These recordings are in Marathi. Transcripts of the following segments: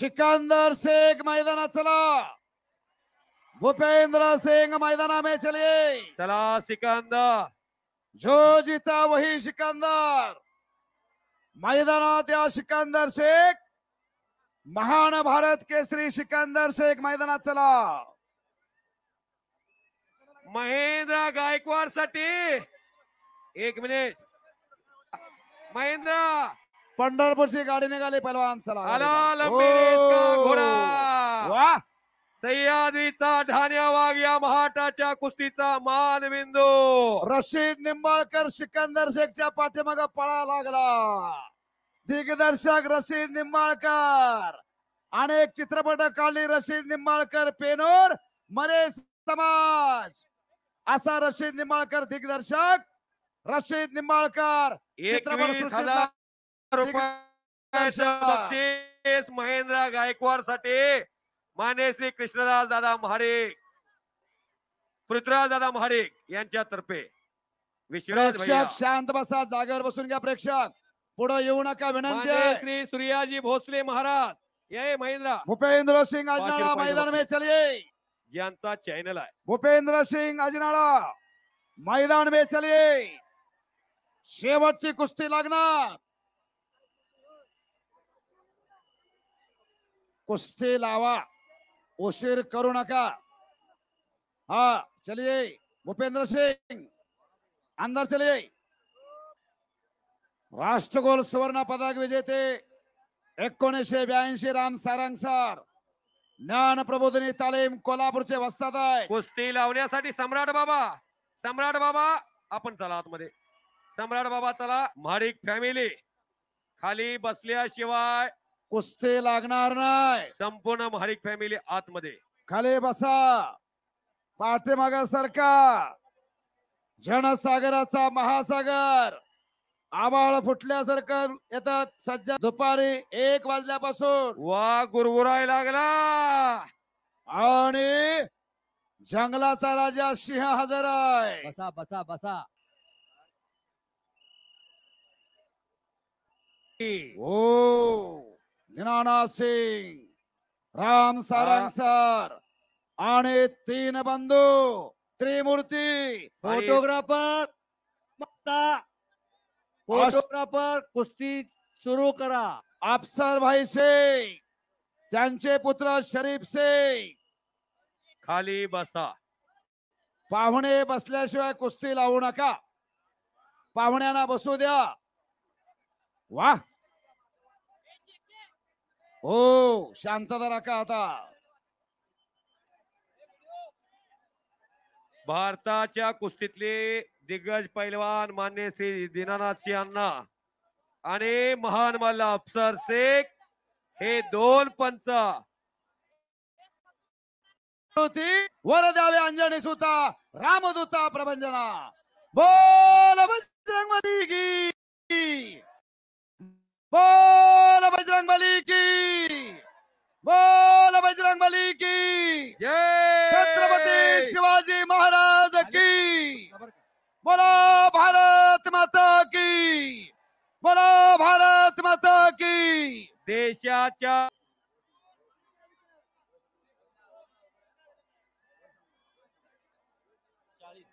सिकंदर शेख मैदानात चला भूपेंद्र सिंह मैदाना में चलिए चला सिकंदर जो जीता वही सिकंदर मैदानात या सिकंदर शेख महान भारत केसरी सिकंदर शेख मैदानात चला महेंद्र गायकवाड साठी एक मिनिट महेंद्र पंढरपूरची गाडी निघाली पहलवान चला आला लंबी का घोडा वा सह्याद्रीचा ढाण्या वाघ या महाटाच्या कुस्तीचा मानबिंदू रशीद निंबाळकर सिकंदर शेखच्या पाठीमाग पळा लागला दिग्दर्शक रशीद निंबाळकर अनेक चित्रपट काढली रशीद निंबाळकर पेनोर मने समाज असा रशीद निंबाळकर दिग्दर्शक रशीद निंबाळकर चित्रपट बक्षीस महेंद्र गायकवाड साठी माने श्री कृष्णराज दादा महाडिक पृथ्वीराज दादा महाडिक यांच्यातर्फे प्रेक्षक शांत बसा जागेवर बसून घ्या प्रेक्षक पुढे येऊ नका विनंती श्री सूर्याजी भोसले महाराज ये महेंद्र भूपेंद्र सिंग अजनाळा मैदान में चलिए ज्यांचा चॅनल आहे भूपेंद्र सिंग अजनाळा मैदान में चलिए शेवटची कुस्ती लागणार कुस्ती लावा उशीर करू नका हा चलिए भूपेंद्र सिंग अंदर चलिए राष्ट्रगोल सुवर्ण पदक विजेते एकोणीसशे ब्याऐंशी राम सारंग सर ज्ञान प्रबोधनी तालीम कोल्हापूरचे वस्तात आहे कुस्ती लावण्यासाठी सम्राट बाबा सम्राट बाबा आपण चला आतमध्ये सम्राट बाबा चला महाडिक फॅमिली खाली बसल्याशिवाय कुस्ते लागणार नाही संपूर्ण हरिक फॅमिली आतमध्ये खाली बसा पाठीमाग सरका जनसागराचा महासागर आबाळ फुटल्यासारखं येतात सज्जा दुपारी एक वाजल्यापासून वा गुरगुराय लागला आणि जंगलाचा राजा सिंह हजर आहे बसा बसा बसा हो निनाना सिंग राम सारंग सर आणि तीन बंधू त्रिमूर्ती फोटोग्राफर फोटोग्राफर कुस्ती सुरू करा अफसर भाई से त्यांचे पुत्र शरीफ से खाली बसा पाहुणे बसल्याशिवाय कुस्ती लावू नका पाहुण्यांना बसू द्या वा हो शांतता राखा आता भारताच्या कुस्तीतले दिग्गज पैलवान मान्य श्री दीनानाथ यांना आणि महान मल्ला अफसर शेख हे दोन पंच वर जावे अंजनी सुता रामदूता प्रभंजना बोल बजरंगबली की बोल बजरंग बली की बोल बजरंग बली की छत्रपति शिवाजी महाराज की बोला भारत माता की बोला भारत माता की देशाच्या चाळीस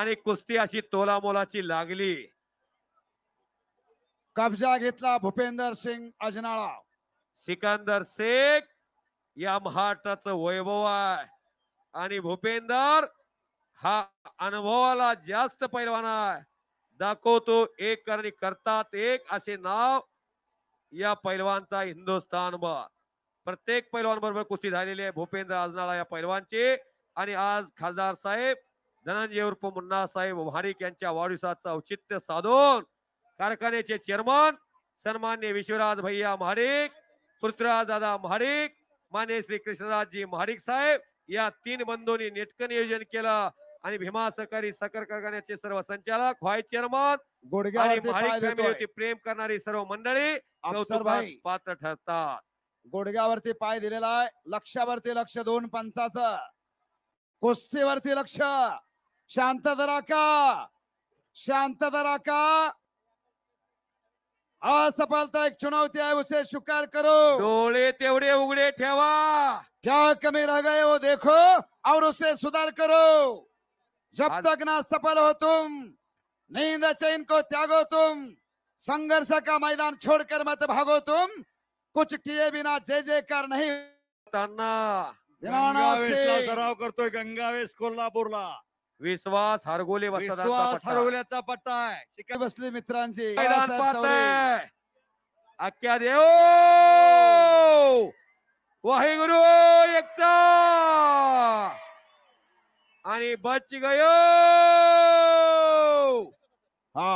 आणि कुस्ती अशी तोलामोलाची लागली कब्जा घेतला भूपेंदर सिंग अजनाळा सिकंदर शेख या महाराष्ट्राचं वैभव आहे आणि भूपेंदर हा अनुभवाला जास्त पैलवान आहे दाखवतो एक करणी करतात एक असे नाव या पैलवानचा हिंदुस्थान प्रत्येक पैलवान बरोबर कुस्ती झालेली आहे भूपेंद्र अजनाळा या पैलवानची आणि आज खासदार साहेब धनंजय उर्फ मुन्ना साहेब महाडिक यांच्या वाढदिवसाचं औचित्य साधून कारखान्याचे चेअरमन सन्मान्य विश्वराज भैया महाडिक पृथ्वीराज दादा महाडिक मान्य श्री कृष्णराजजी महाडिक साहेब या तीन बंधूंनी नेटकं नियोजन केलं आणि भीमा सहकारी साखर कारखान्याचे सर्व संचालक व्हाईस चेअरमन आणि प्रेम करणारी सर्व मंडळी पात्र ठरतात गोडग्यावरती पाय दिलेला आहे लक्षावरती लक्ष दोन पंचाच कुस्तीवरती लक्ष शांत धरा का शांत धरा का असफलता एक चुनौती है उसे स्वीकार करो डोले तेवड़े उगड़े ठेवा क्या कमी रह गए वो देखो और उसे सुधार करो जब तक ना सफल हो तुम नींद चैन को त्यागो तुम संघर्ष का मैदान छोड़कर मत भागो तुम कुछ किए बिना जय जय कर नहीं करतोय गंगावेश कोल्हापूरला विश्वास हरगोले विश्वास हरवल्याचा पट्टा आहे शिकाय बसले मित्रांचे गुरु देव वाहेगुरु एकचा आणि बच गयो हा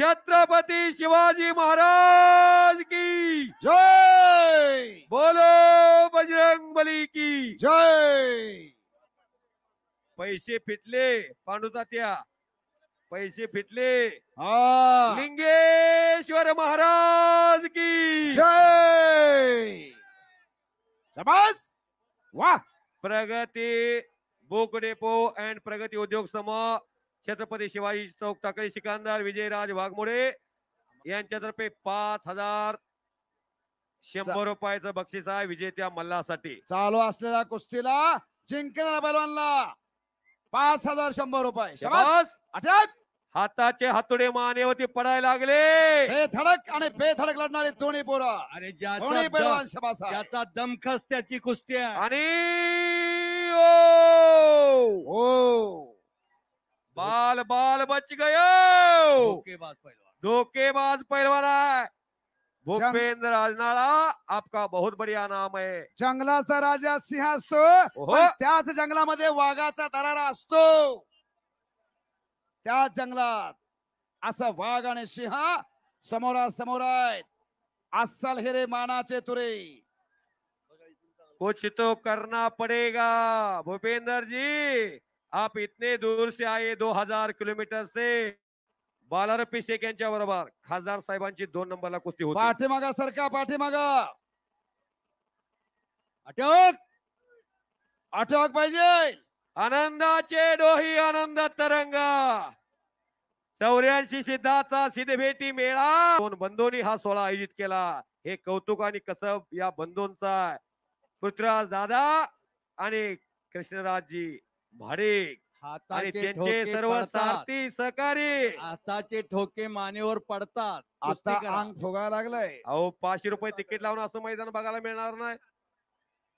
छत्रपती शिवाजी महाराज की जय बोलो बजरंग बली की जय पैसे फिटले पांडुतात्या पैसे फिटले लिंगेश्वर महाराज की जय वा प्रगती बुक डेपो अँड प्रगती उद्योग समूह छत्रपती शिवाजी चौक टाकळी सिकंदर विजयराज वाघमोडे यांच्यातर्फे पाच हजार शंभर रुपयाचं बक्षीस आहे विजेत्या मल्लासाठी चालू असलेल्या कुस्तीला जिंकणाऱ्या बलवानला पाच हजार शंभर रुपये शाबास हाताचे हातोडे मानेवरती पडायला लागले हे धडक आणि बेधडक धडक दोन्ही पोरं अरे ज्या दोन्ही पैलवान शबास दमखस त्याची कुस्ती आहे आणि ओ! हो बाल बाल बच गयो धोकेबाज पैलवान धोकेबाज पैलवान आहे भूपेंद्र अजनाळा आपका बहुत बढिया नाम आहे जंगलाचा राजा सिंह असतो त्याच जंगलामध्ये वाघाचा दरारा असतो त्या जंगलात असा वाघ आणि सिंह समोरा समोर आहेत अस्सल हिरे मानाचे तुरे कुछ तो करना पड़ेगा भूपेंद्र जी आप इतने दूर से आए 2000 किलोमीटर से बालारप्पी शेख यांच्या बरोबर खासदार साहेबांची दोन नंबरला कुस्ती होती पाठीमागा सरका पाठीमागा अटक अटक पाहिजे आनंदाचे डोही आनंद तरंगा चौऱ्याऐंशी सिद्धाचा सिद्धभेटी मेळा दोन बंधोनी हा सोहळा आयोजित केला हे कौतुक आणि कसब या बंधूंचा पृथ्वीराज दादा आणि कृष्णराजजी भाडेक आणि हाताचे त्यांचे सर्व साथी सहकारी हाताचे ठोके मानेवर पडतात आता कुस्ती करा. अंग फुगायला लागलाय अहो पाचशे रुपये तिकीट लावून असं मैदान बघायला मिळणार नाही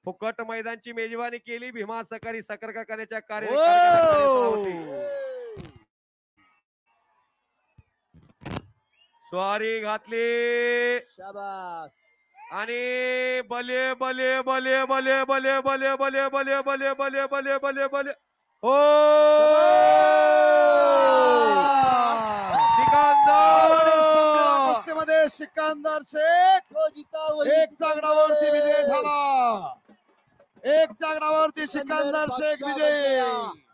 फुकट मैदानची मेजवानी केली भीमा सहकारी सकर कारखान्याच्या कार्य स्वारी घातली शाबास आणि बले बले बले बले बले बले बले बले बले बले बले बले बले ओ कुस्तीमध्ये सिकंदर शेख एक चांगणावरती विजय झाला एक चांगणावरती सिकंदर शेख विजय